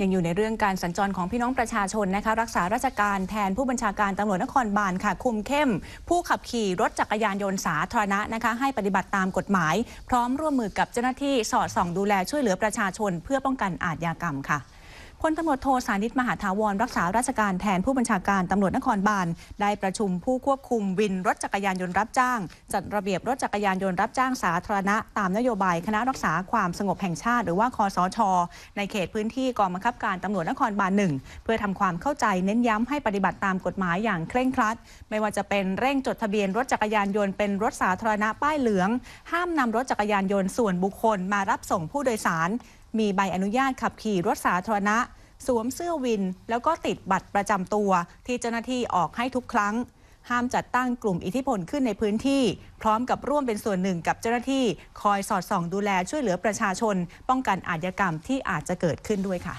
ยังอยู่ในเรื่องการสัญจรของพี่น้องประชาชนนะคะ รักษาราชการแทนผู้บัญชาการตำรวจนครบาลค่ะคุมเข้ม ผู้ขับขี่รถจักรยานยนต์สาธารณะนะคะ ให้ปฏิบัติตามกฎหมาย พร้อมร่วมมือกับเจ้าหน้าที่สอดส่อง ดูแลช่วยเหลือประชาชนเพื่อป้องกันอาชญากรรมค่ะพลตำรวจโทสานิตมหาถาวร รักษาราชการแทนผู้บัญชาการตำรวจนครบาลได้ประชุมผู้ควบคุมวินรถจักรยานยนต์รับจ้าง จัดระเบียบรถจักรยานยนต์รับจ้างสาธารณะตามนโยบายคณะรักษาความสงบแห่งชาติหรือว่าคอสช ในเขตพื้นที่กองบังคับการตำรวจนครบาลหนึ่งเพื่อทำความเข้าใจเน้นย้ำให้ปฏิบัติตามกฎหมายอย่างเคร่งครัดไม่ว่าจะเป็นเร่งจดทะเบียนรถจักรยานยนต์เป็นรถสาธารณะป้ายเหลือง ห้ามนำรถจักรยานยนต์ส่วนบุคคลมารับส่งผู้โดยสารมีใบอนุญาตขับขี่รถสาธารณะ สวมเสื้อวิน แล้วก็ติดบัตรประจำตัว ที่เจ้าหน้าที่ออกให้ทุกครั้ง ห้ามจัดตั้งกลุ่มอิทธิพลขึ้นในพื้นที่ พร้อมกับร่วมเป็นส่วนหนึ่งกับเจ้าหน้าที่ คอยสอดส่องดูแลช่วยเหลือประชาชน ป้องกันอาชญากรรมที่อาจจะเกิดขึ้นด้วยค่ะ